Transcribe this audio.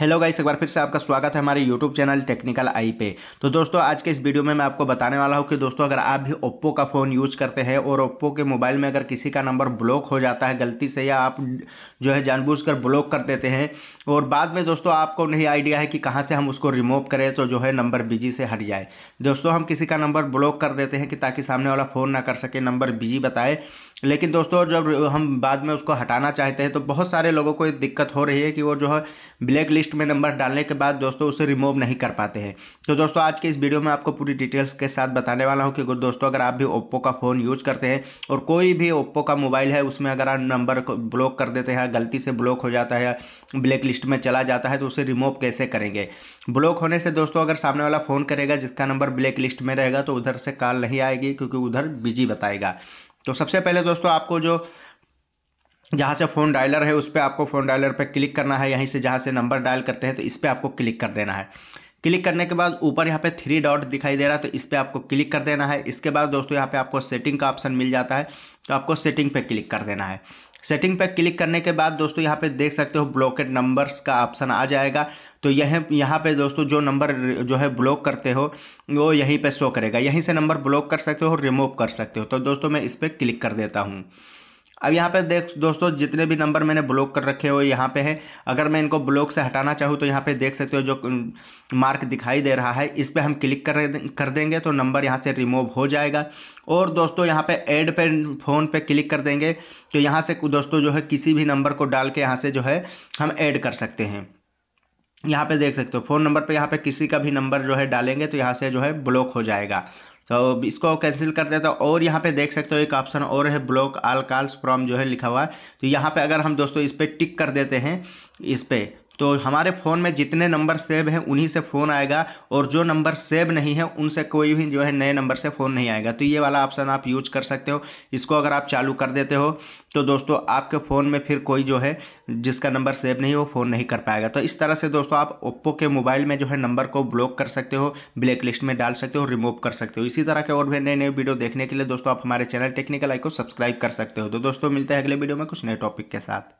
hello guys एक बार फिर से आपका स्वागत है हमारे यूट्यूब चैनल टेक्निकल आई पे तो दोस्तों आज के इस वीडियो में मैं आपको बताने वाला हूँ कि दोस्तों अगर आप भी ओप्पो का फ़ोन यूज करते हैं और ओप्पो के मोबाइल में अगर किसी का नंबर ब्लॉक हो जाता है गलती से या आप जो है जानबूझकर ब्लॉक कर देते हैं और बाद में दोस्तों आपको नहीं आइडिया है कि कहाँ से हम उसको रिमूव करें तो जो है नंबर बिजी से हट जाए दोस्तों हम किसी का नंबर ब्लॉक कर देते हैं कि ताकि सामने वाला फ़ोन ना कर सके नंबर बिजी बताए लेकिन दोस्तों जब हम बाद में उसको हटाना चाहते हैं तो बहुत सारे लोगों को ये दिक्कत हो रही है कि वो जो है ब्लैक लिस्ट लिस्ट में नंबर डालने के बाद दोस्तों उसे रिमूव नहीं कर पाते हैं तो दोस्तों आज के इस वीडियो में आपको पूरी डिटेल्स के साथ बताने वाला हूँ कि दोस्तों अगर आप भी ओप्पो का फ़ोन यूज करते हैं और कोई भी ओप्पो का मोबाइल है उसमें अगर आप नंबर को ब्लॉक कर देते हैं गलती से ब्लॉक हो जाता है ब्लैक लिस्ट में चला जाता है तो उसे रिमूव कैसे करेंगे ब्लॉक होने से दोस्तों अगर सामने वाला फ़ोन करेगा जिसका नंबर ब्लैक लिस्ट में रहेगा तो उधर से कॉल नहीं आएगी क्योंकि उधर बिजी बताएगा तो सबसे पहले दोस्तों आपको जो जहाँ से फ़ोन डायलर है उस पर आपको फ़ोन डायलर पर क्लिक करना है यहीं से जहाँ से नंबर डायल करते हैं तो इस पर आपको क्लिक कर देना है क्लिक करने के बाद ऊपर यहाँ पे थ्री डॉट दिखाई दे रहा है तो इस पर आपको क्लिक कर देना है इसके बाद दोस्तों यहाँ पे आपको सेटिंग का ऑप्शन मिल जाता है तो आपको सेटिंग पे क्लिक कर देना है सेटिंग पे क्लिक करने के बाद दोस्तों यहाँ पे देख सकते हो ब्लॉकेड नंबर्स का ऑप्शन आ जाएगा तो यह यहाँ पे दोस्तों जो नंबर जो है ब्लॉक करते हो वो यहीं पर शो करेगा यहीं से नंबर ब्लॉक कर सकते हो और रिमूव कर सकते हो तो दोस्तों मैं इस पर क्लिक कर देता हूँ अब यहाँ पे देख दोस्तों जितने भी नंबर मैंने ब्लॉक कर रखे हो यहाँ पे हैं अगर मैं इनको ब्लॉक से हटाना चाहूँ तो यहाँ पे देख सकते हो जो मार्क दिखाई दे रहा है इस पर हम क्लिक कर कर देंगे तो नंबर यहाँ से रिमूव हो जाएगा और दोस्तों यहाँ पे ऐड पे फ़ोन पे क्लिक कर देंगे तो यहाँ से दोस्तों जो है किसी भी नंबर को डाल के यहाँ से जो है हम ऐड कर सकते हैं यहाँ पे देख सकते हो फ़ोन नंबर पे यहाँ पे किसी का भी नंबर जो है डालेंगे तो यहाँ से जो है ब्लॉक हो जाएगा तो इसको कैंसिल कर देता हूँ और यहाँ पे देख सकते हो एक ऑप्शन और है ब्लॉक आल कॉल्स फ्रॉम जो है लिखा हुआ है तो यहाँ पे अगर हम दोस्तों इस पर टिक कर देते हैं इस पर तो हमारे फ़ोन में जितने नंबर सेव हैं उन्हीं से फ़ोन आएगा और जो नंबर सेव नहीं है उनसे कोई भी जो है नए नंबर से फ़ोन नहीं आएगा तो ये वाला ऑप्शन आप यूज कर सकते हो इसको अगर आप चालू कर देते हो तो दोस्तों आपके फ़ोन में फिर कोई जो है जिसका नंबर सेव नहीं हो फ़ोन नहीं कर पाएगा तो इस तरह से दोस्तों आप ओप्पो के मोबाइल में जो है नंबर को ब्लॉक कर सकते हो ब्लैक लिस्ट में डाल सकते हो रिमूव कर सकते हो इसी तरह के और भी नए नए वीडियो देखने के लिए दोस्तों आप हमारे चैनल टेक्निकल आई को सब्सक्राइब कर सकते हो तो दोस्तों मिलते हैं अगले वीडियो में कुछ नए टॉपिक के साथ